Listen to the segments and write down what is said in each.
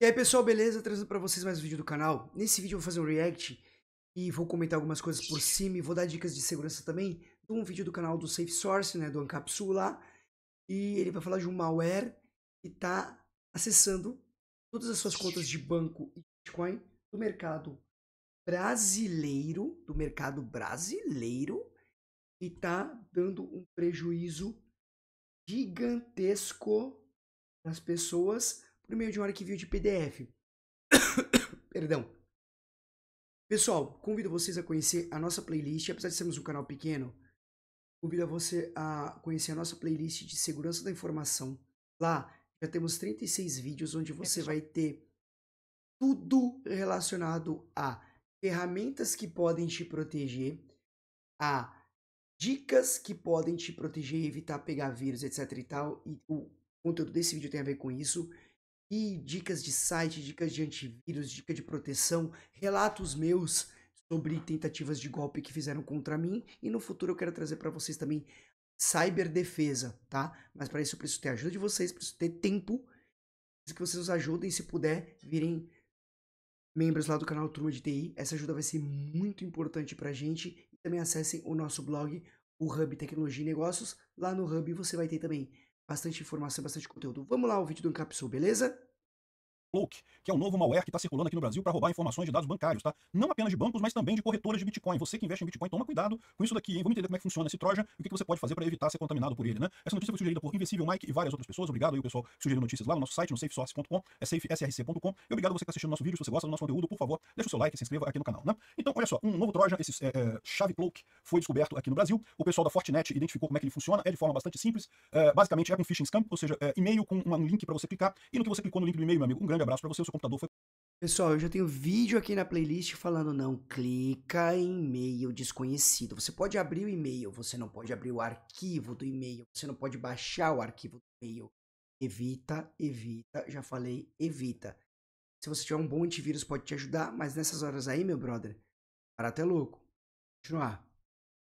E aí pessoal, beleza? Trazendo para vocês mais um vídeo do canal. Nesse vídeo eu vou fazer um react e vou comentar algumas coisas por cima e vou dar dicas de segurança também de um vídeo do canal do Safe Source, né, do Ancapsul lá. E ele vai falar de um malware que está acessando todas as suas contas de banco e Bitcoin do mercado brasileiro, do mercado brasileiro e está dando um prejuízo gigantesco nas pessoas por meio de um arquivo de PDF. Perdão. Pessoal, convido vocês a conhecer a nossa playlist, apesar de sermos um canal pequeno, convido você a conhecer a nossa playlist de segurança da informação. Lá já temos 36 vídeos onde você vai ter tudo relacionado a ferramentas que podem te proteger, a dicas que podem te proteger e evitar pegar vírus, etc e tal. E o conteúdo desse vídeo tem a ver com isso e dicas de site, dicas de antivírus, dica de proteção, relatos meus sobre tentativas de golpe que fizeram contra mim e no futuro eu quero trazer para vocês também cyberdefesa, tá? Mas para isso eu preciso ter a ajuda de vocês, preciso ter tempo, preciso que vocês nos ajudem, se puder, virem membros lá do canal Turma de TI. Essa ajuda vai ser muito importante pra gente. E também acessem o nosso blog, o Hub Tecnologia e Negócios. Lá no Hub você vai ter também bastante informação, bastante conteúdo. Vamos lá o vídeo do Encapsul, beleza? Cloak, que é um novo malware que está circulando aqui no Brasil para roubar informações de dados bancários, tá? Não apenas de bancos, mas também de corretoras de Bitcoin. Você que investe em Bitcoin, toma cuidado com isso daqui, hein? Vamos entender como é que funciona esse Trojan e o que, você pode fazer para evitar ser contaminado por ele, né? Essa notícia foi sugerida por Invisível Mike e várias outras pessoas. Obrigado aí o pessoal que sugeriu notícias lá no nosso site, no safesource.com, é safesrc.com. E obrigado você que está assistindo nosso vídeo. Se você gosta do nosso conteúdo, por favor, deixa o seu like e se inscreva aqui no canal, né? Então, olha só, um novo Trojan, esse é, é, chave Cloak, foi descoberto aqui no Brasil. O pessoal da Fortinet identificou como é que ele funciona. É de forma bastante simples. É, basicamente é um phishing scam, ou seja, é e-mail com um link para você clicar. E no que você clicou no link do e-mail, meu amigo, um grande grande abraço para você, o seu computador foi. Pessoal, eu já tenho vídeo aqui na playlist falando não clica em e-mail desconhecido. Você pode abrir o e-mail, você não pode abrir o arquivo do e-mail, você não pode baixar o arquivo do e-mail. Evita, evita, já falei, evita. Se você tiver um bom antivírus, pode te ajudar, mas nessas horas aí, meu brother, para até louco. Continuar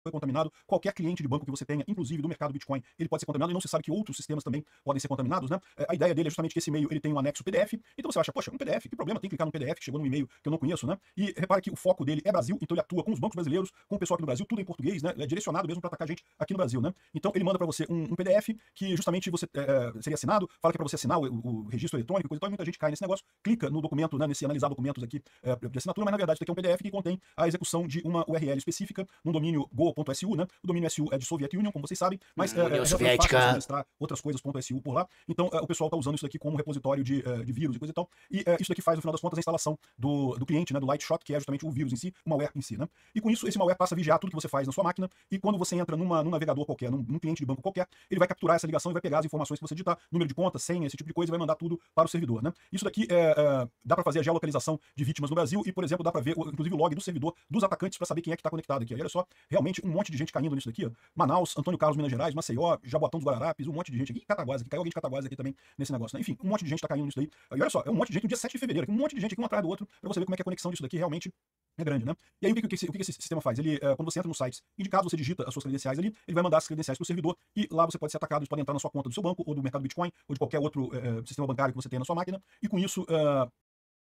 foi contaminado. Qualquer cliente de banco que você tenha, inclusive do mercado Bitcoin, ele pode ser contaminado e não se sabe que outros sistemas também podem ser contaminados, né? É, a ideia dele é justamente que esse e-mail ele tem um anexo PDF. Então você acha, poxa, um PDF, que problema tem clicar no PDF, chegou num e-mail que eu não conheço, né? E repara que o foco dele é Brasil, então ele atua com os bancos brasileiros, com o pessoal aqui no Brasil, tudo em português, né? Ele é direcionado mesmo para atacar gente aqui no Brasil, né? Então ele manda para você um, um, PDF que justamente você é, é, seria assinado, fala que é para você assinar o, o, registro eletrônico, coisa e tal, e muita gente cai nesse negócio, clica no documento, né, nesse analisar documentos aqui é, de assinatura, mas na verdade isso aqui é um PDF que contém a execução de uma URL específica num domínio go .su, né? O domínio SU é de Soviet Union, como vocês sabem, mas hum, é, é, Soviética. é fácil outras coisas .su por lá. Então, é, o pessoal está usando isso aqui como repositório de, é, de vírus e coisa e tal. E é, isso daqui faz, no final das contas, a instalação do, do cliente, né? Do Lightshot, que é justamente o vírus em si, o malware em si, né? E com isso, esse malware passa a vigiar tudo que você faz na sua máquina e quando você entra numa, num navegador qualquer, num, num cliente de banco qualquer, ele vai capturar essa ligação e vai pegar as informações que você digitar, número de conta, senha, esse tipo de coisa, e vai mandar tudo para o servidor, né? Isso daqui é, é dá para fazer a geolocalização de vítimas no Brasil e, por exemplo, dá para ver, inclusive, o log do servidor dos atacantes para saber quem é que está conectado aqui. Aí, olha só, realmente um monte de gente caindo nisso daqui, ó. Manaus, Antônio Carlos, Minas Gerais, Maceió, Jaboatão dos Guararapes, um monte de gente aqui. Cataguases, que caiu alguém de Cataguases aqui também nesse negócio, né? Enfim, um monte de gente tá caindo nisso daí. E olha só, é um monte de gente no dia 7 de fevereiro, aqui, um monte de gente aqui um atrás do outro, pra você ver como é que a conexão disso daqui realmente é grande, né? E aí o que, que, esse, o que esse sistema faz? Ele, eh, quando você entra nos sites indicados, você digita as suas credenciais ali, ele vai mandar as credenciais pro servidor e lá você pode ser atacado, isso pode entrar na sua conta do seu banco ou do mercado Bitcoin ou de qualquer outro eh, eh, sistema bancário que você tenha na sua máquina. E com isso. Ah,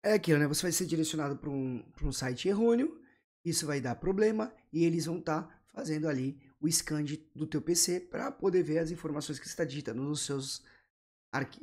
é aquilo, né? Você vai ser direcionado para um, pra um site errôneo, isso vai dar problema e eles vão estar tá fazendo ali o scan de, do teu PC para poder ver as informações que está digitando nos seus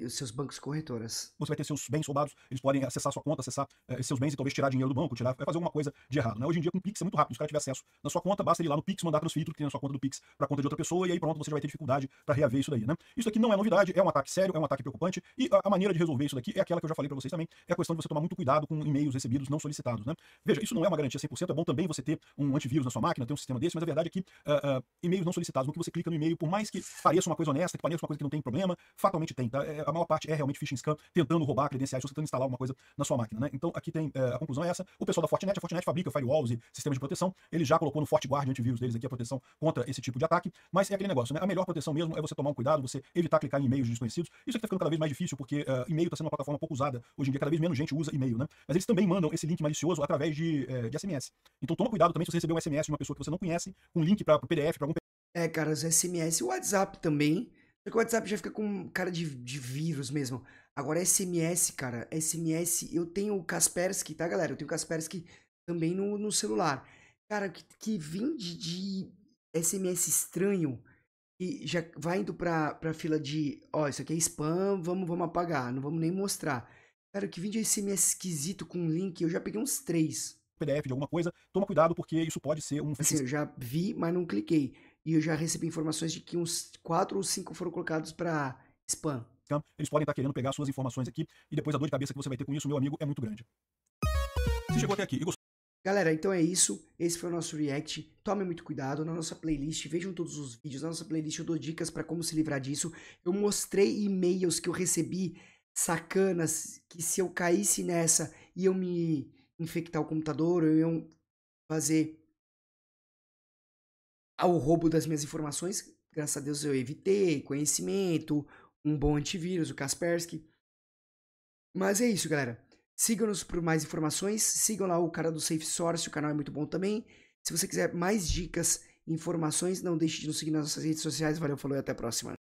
os seus bancos corretoras. Você vai ter seus bens roubados, eles podem acessar sua conta, acessar é, seus bens e talvez tirar dinheiro do banco, tirar, vai é fazer alguma coisa de errado. Né? Hoje em dia, com o Pix é muito rápido, se o cara tiver acesso na sua conta, basta ele ir lá no Pix, mandar transferir tudo que tem na sua conta do Pix para conta de outra pessoa, e aí pronto, você já vai ter dificuldade para reaver isso daí. Né? Isso aqui não é novidade, é um ataque sério, é um ataque preocupante, e a, a maneira de resolver isso daqui é aquela que eu já falei para vocês também, é a questão de você tomar muito cuidado com e-mails recebidos não solicitados. Né? Veja, isso não é uma garantia 100%, é bom também você ter um antivírus na sua máquina, ter um sistema desse, mas a verdade é que uh, uh, e-mails não solicitados, no que você clica no e-mail, por mais que pareça uma coisa honesta, que pareça uma coisa que não tem problema, fatalmente tem, tá? É, a maior parte é realmente phishing scam, tentando roubar credenciais, tentando instalar alguma coisa na sua máquina, né? Então aqui tem é, a conclusão é essa. O pessoal da Fortinet, a Fortinet fabrica firewalls e sistemas de proteção, ele já colocou no FortiGuard antivírus deles aqui a proteção contra esse tipo de ataque, mas é aquele negócio, né? A melhor proteção mesmo é você tomar um cuidado, você evitar clicar em e-mails desconhecidos. Isso aqui tá ficando cada vez mais difícil porque uh, e-mail tá sendo uma plataforma pouco usada. Hoje em dia cada vez menos gente usa e-mail, né? Mas eles também mandam esse link malicioso através de, é, de SMS. Então toma cuidado também se você receber um SMS de uma pessoa que você não conhece, um link para PDF, para algum É, cara, os SMS e o WhatsApp também que o WhatsApp já fica com cara de, de vírus mesmo. Agora, SMS, cara, SMS, eu tenho o Kaspersky, tá, galera? Eu tenho o Kaspersky também no, no celular. Cara, que, que vim de, SMS estranho e já vai indo pra, pra fila de, ó, isso aqui é spam, vamos, vamos apagar, não vamos nem mostrar. Cara, que vim de SMS esquisito com link, eu já peguei uns três. PDF de alguma coisa, toma cuidado porque isso pode ser um... Assim, eu já vi, mas não cliquei. E eu já recebi informações de que uns quatro ou cinco foram colocados para spam. Então, eles podem estar tá querendo pegar suas informações aqui e depois a dor de cabeça que você vai ter com isso, meu amigo, é muito grande. chegou até aqui e gostou. Galera, então é isso. Esse foi o nosso react. Tome muito cuidado na nossa playlist. Vejam todos os vídeos. Na nossa playlist eu dou dicas para como se livrar disso. Eu mostrei e-mails que eu recebi sacanas que se eu caísse nessa, iam me infectar o computador, eu iam fazer ao roubo das minhas informações, graças a Deus eu evitei, conhecimento, um bom antivírus, o Kaspersky. Mas é isso, galera. Sigam-nos por mais informações, sigam lá o cara do Safe Source, o canal é muito bom também. Se você quiser mais dicas, informações, não deixe de nos seguir nas nossas redes sociais. Valeu, falou e até a próxima.